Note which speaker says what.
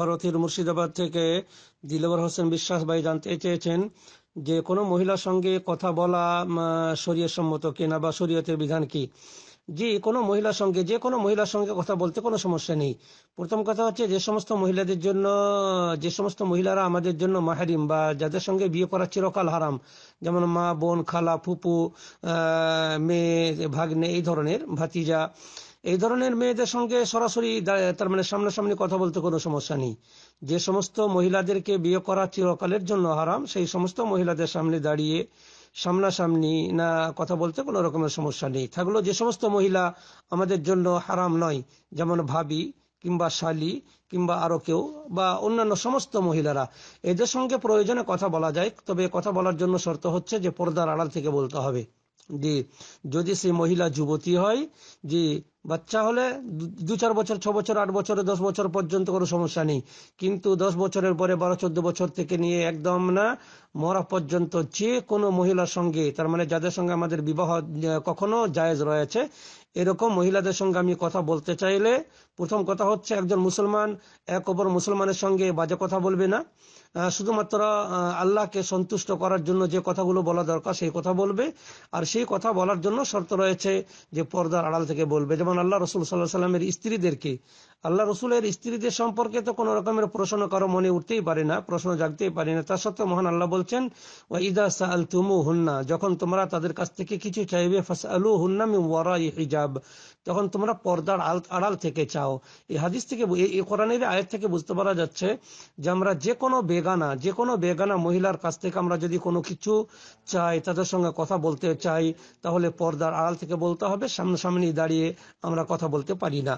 Speaker 1: ভারতের মুর্শিদাবাদ থেকে দিলবর হোসেন বিশ্বাস ভাই জানতে চেয়েছেন যে কোনো মহিলার সঙ্গে কথা বলা শরীয় সম্মত কিনা বা শরীয়তের বিধান কি যে কোনো মহিলার সঙ্গে যে কোনো মহিলার সঙ্গে কথা বলতে কোনো সমস্যা নেই প্রথম কথা হচ্ছে যে সমস্ত মহিলাদের জন্য যে সমস্ত মহিলারা আমাদের জন্য মাহারিম বা যাদের সঙ্গে বিয়ে করা চিরকাল হারাম যেমন মা বোন খালা ফুপু মেয়ে ভাগ্নে এই ধরনের ভাতিজা এই ধরনের মেয়েদের সঙ্গে সরাসরি তার মানে সামনাসামনি কথা বলতে কোনো সমস্যা নেই যে সমস্ত মহিলাদেরকে বিয়ে করা চিরকালের জন্য হারাম সেই সমস্ত মহিলাদের সামনে দাঁড়িয়ে সামনাসামনি না কথা বলতে কোনো রকমের সমস্যা নেই থাকলো যে সমস্ত মহিলা আমাদের জন্য হারাম নয় যেমন ভাবি কিংবা শালি কিংবা আরও কেউ বা অন্যান্য সমস্ত মহিলারা এদের সঙ্গে প্রয়োজনে কথা বলা যায় তবে কথা বলার জন্য শর্ত হচ্ছে যে পর্দার আড়াল থেকে বলতে হবে জি যদি সে মহিলা যুবতী হয় জি বাচ্চা হলে দু চার বছর ছ বছর আট বছরে দশ বছর পর্যন্ত কোনো সমস্যা নেই কিন্তু দশ বছরের পরে বারো চোদ্দ বছর থেকে নিয়ে একদম না মরা পর্যন্ত যে কোনো মহিলার সঙ্গে তার মানে যাদের সঙ্গে আমাদের বিবাহ কখনো জায়েজ রয়েছে এরকম মহিলাদের সঙ্গে আমি কথা বলতে চাইলে প্রথম কথা হচ্ছে একজন মুসলমান এক অপর মুসলমানের সঙ্গে বাজে কথা বলবে না শুধুমাত্র আল্লাহকে সন্তুষ্ট করার জন্য যে কথাগুলো বলা দরকার সেই কথা বলবে আর সেই কথা বলার জন্য শর্ত রয়েছে যে পর্দার আড়াল থেকে বলবে যেমন আল্লাহ রসুল সাল্লাহ সাল্লামের স্ত্রীদেরকে আল্লাহ রসুলের স্ত্রীদের সম্পর্কে তো কোনো রকমের প্রশ্ন কারো মনে উঠতেই পারে না প্রশ্ন জাগতেই পারে না তার সত্ত্বেও মহান আল্লাহ বলছেন ও ইদা সাল তুমু হুন্না যখন তোমরা তাদের কাছ থেকে কিছু চাইবে ফাস আলু হুন্না মি ওয়ারা হিজাব তখন তোমরা পর্দার আড়াল থেকে চাও এই হাদিস থেকে এই কোরআনের আয়ের থেকে বুঝতে পারা যাচ্ছে যে আমরা যে কোনো বেগানা যে কোনো বেগানা মহিলার কাছ থেকে আমরা যদি কোনো কিছু চাই তাদের সঙ্গে কথা বলতে চাই তাহলে পর্দার আড়াল থেকে বলতে হবে সামনাসামনি দাঁড়িয়ে আমরা কথা বলতে পারি না